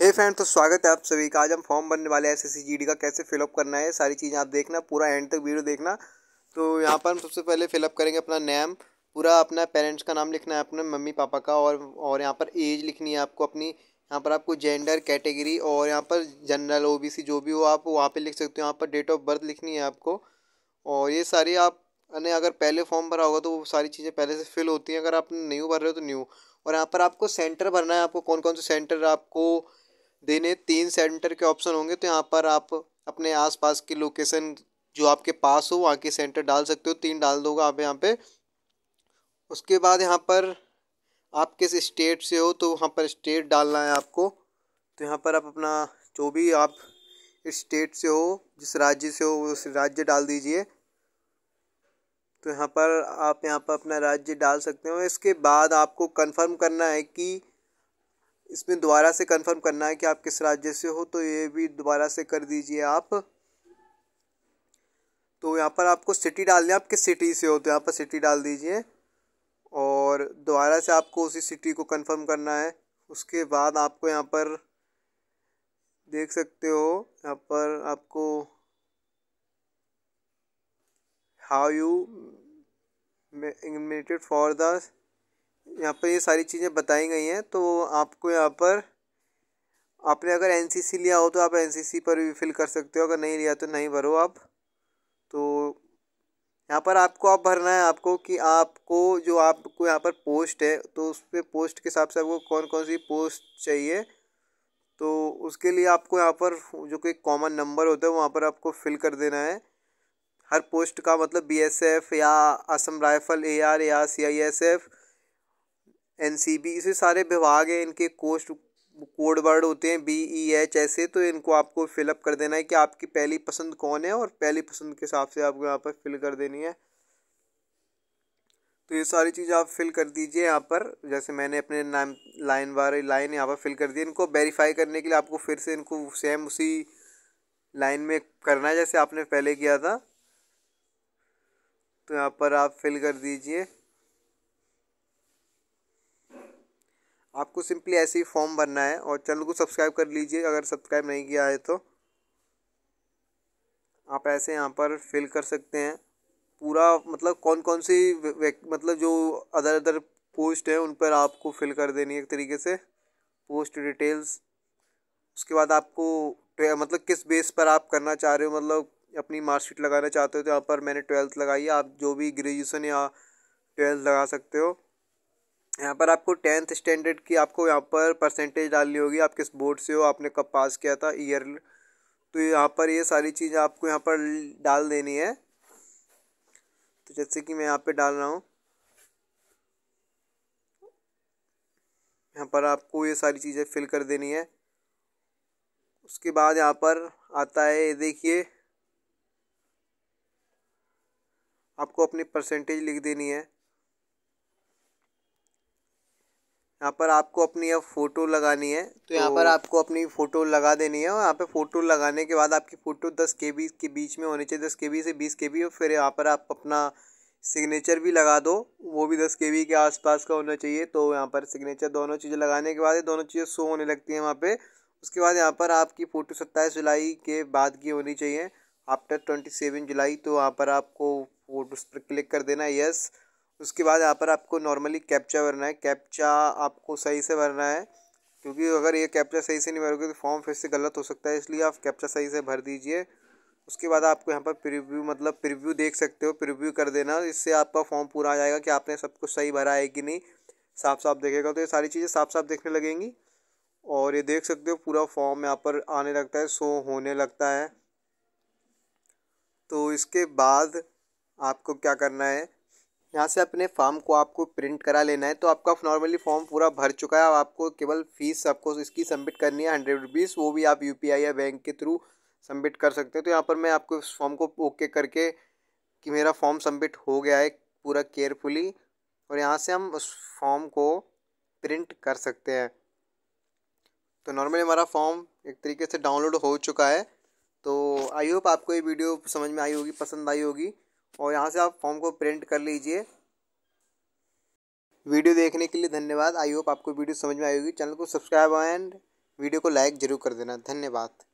हे friend तो स्वागत है आप सभी का आज हम फॉर्म भरने वाले एस एस का कैसे फिलअप करना है सारी चीज़ें आप देखना पूरा एंड तक वीडियो देखना तो यहाँ पर हम सबसे पहले फिलअप करेंगे अपना नेम पूरा अपना पेरेंट्स का नाम लिखना है अपने मम्मी पापा का और और यहाँ पर एज लिखनी है आपको अपनी यहाँ पर आपको जेंडर कैटेगरी और यहाँ पर जनरल ओ जो भी हो आप वहाँ पर लिख सकते हो यहाँ पर डेट ऑफ बर्थ लिखनी है आपको और ये सारी आप ने अगर पहले फॉर्म भरा होगा तो वो सारी चीज़ें पहले से फिल होती हैं अगर आप न्यू भर रहे हो तो न्यू और यहाँ पर आपको सेंटर भरना है आपको कौन कौन से सेंटर आपको देने तीन सेंटर के ऑप्शन होंगे तो यहाँ पर आप अपने आसपास की लोकेशन जो आपके पास हो वहाँ के सेंटर डाल सकते हो तीन डाल दोगे आप यहाँ पे उसके बाद यहाँ पर आप किस स्टेट से हो तो वहाँ पर स्टेट डालना है आपको तो यहाँ पर आप अपना जो भी आप स्टेट से हो जिस राज्य से हो उस राज्य डाल दीजिए तो यहाँ पर आप यहाँ पर अपना राज्य डाल सकते हो इसके बाद आपको कंफर्म करना है कि इसमें दोबारा से कंफर्म करना है कि आप किस राज्य से हो तो ये भी दोबारा से कर दीजिए आप तो यहाँ पर आपको सिटी डालनी है आप किस सिटी से हो तो यहाँ पर सिटी डाल दीजिए और दोबारा से आपको उसी सिटी को कंफर्म करना है उसके बाद आपको यहाँ पर देख सकते हो यहाँ पर आपको how you mated for the यहाँ पर ये सारी चीज़ें बताई गई हैं तो आपको यहाँ पर आपने अगर एन लिया हो तो आप एन पर भी फिल कर सकते हो अगर नहीं लिया तो नहीं भरो आप तो यहाँ पर आपको आप भरना है आपको कि आपको जो आपको यहाँ पर पोस्ट है तो उस पर पोस्ट के हिसाब से आपको कौन कौन सी पोस्ट चाहिए तो उसके लिए आपको यहाँ पर जो कोई कॉमन नंबर होता है वहाँ पर आपको फिल कर देना है हर पोस्ट का मतलब बी या असम राइफल आर या सी एन सी बी इसे सारे विभाग हैं इनके कोस्ट कोड वर्ड होते हैं बी ई एच ऐसे तो इनको आपको फिलअप कर देना है कि आपकी पहली पसंद कौन है और पहली पसंद के हिसाब से आपको यहाँ पर फिल कर देनी है तो ये सारी चीज़ आप फिल कर दीजिए यहाँ पर जैसे मैंने अपने नाम लाइन बार लाइन यहाँ पर फिल कर दी इनको वेरीफाई करने के लिए आपको फिर से इनको सेम उसी लाइन में करना है जैसे आपने पहले किया था तो यहाँ पर आप फिल कर दीजिए आपको सिंपली ऐसे ही फॉर्म भरना है और चैनल को सब्सक्राइब कर लीजिए अगर सब्सक्राइब नहीं किया है तो आप ऐसे यहाँ पर फिल कर सकते हैं पूरा मतलब कौन कौन सी मतलब जो अदर अदर पोस्ट है उन पर आपको फिल कर देनी है एक तरीके से पोस्ट डिटेल्स उसके बाद आपको मतलब किस बेस पर आप करना चाह रहे हो मतलब अपनी मार्कशीट लगाना चाहते हो तो यहाँ पर मैंने ट्वेल्थ लगाई है आप जो भी ग्रेजुएसन या ट्वेल्थ लगा सकते हो यहाँ पर आपको टेंथ स्टैंडर्ड की आपको यहाँ पर परसेंटेज डालनी होगी आप किस बोर्ड से हो आपने कब पास किया था ईयर तो यहाँ पर ये सारी चीज़ें आपको यहाँ पर डाल देनी है तो जैसे कि मैं यहाँ पे डाल रहा हूँ यहाँ पर आपको ये सारी चीज़ें फिल कर देनी है उसके बाद यहाँ पर आता है देखिए आपको अपनी परसेंटेज लिख देनी है यहाँ पर आपको अपनी अब फ़ोटो लगानी है तो यहाँ पर तो- आपको अपनी फ़ोटो लगा देनी है और यहाँ पे फ़ोटो लगाने के बाद आपकी फ़ोटो दस के बी के बीच में होनी चाहिए दस के बी से बीस के बी और फिर यहाँ पर आप अपना सिग्नेचर भी लगा दो वो भी दस के बी के आसपास का होना चाहिए तो यहाँ पर सिग्नेचर दोनों चीज़ें लगाने के बाद दोनों चीज़ें शो होने लगती हैं वहाँ पर उसके बाद यहाँ पर आपकी फ़ोटो सत्ताईस जुलाई के बाद की होनी चाहिए आफ्टर ट्वेंटी सेवन जुलाई तो यहाँ पर आपको फोटोज़ पर क्लिक कर देना यस उसके बाद यहाँ पर आपको नॉर्मली कैप्चा भरना है कैप्चा आपको सही से भरना है क्योंकि अगर ये कैप्चा सही से नहीं भरोगे तो फॉर्म फिर से गलत हो सकता है इसलिए आप कैप्चा सही से भर दीजिए उसके बाद आपको यहाँ पर प्रिव्यू मतलब प्रिव्यू देख सकते हो प्रिव्यू कर देना इससे आपका फॉर्म पूरा आ जाएगा कि आपने सब कुछ सही भरा है कि नहीं साफ साफ देखेगा तो ये सारी चीज़ें साफ साफ देखने लगेंगी और ये देख सकते हो पूरा फॉर्म यहाँ पर आने लगता है शो होने लगता है तो इसके बाद आपको क्या करना है यहाँ से अपने फॉर्म को आपको प्रिंट करा लेना है तो आपका नॉर्मली फॉर्म पूरा भर चुका है अब आपको केवल फीस आपको इसकी सबमिट करनी है हंड्रेड रुपीज़ वो भी आप यू या बैंक के थ्रू सबमिट कर सकते हो तो यहाँ पर मैं आपको इस फॉर्म को ओके करके कि मेरा फॉर्म सबमिट हो गया है पूरा केयरफुली और यहाँ से हम उस फॉर्म को प्रिंट कर सकते हैं तो नॉर्मली हमारा फॉर्म एक तरीके से डाउनलोड हो चुका है तो आई होप आपको ये वीडियो समझ में आई होगी पसंद आई होगी और यहाँ से आप फॉर्म को प्रिंट कर लीजिए वीडियो देखने के लिए धन्यवाद आई होप आपको वीडियो समझ में आई होगी चैनल को सब्सक्राइब एंड वीडियो को लाइक जरूर कर देना धन्यवाद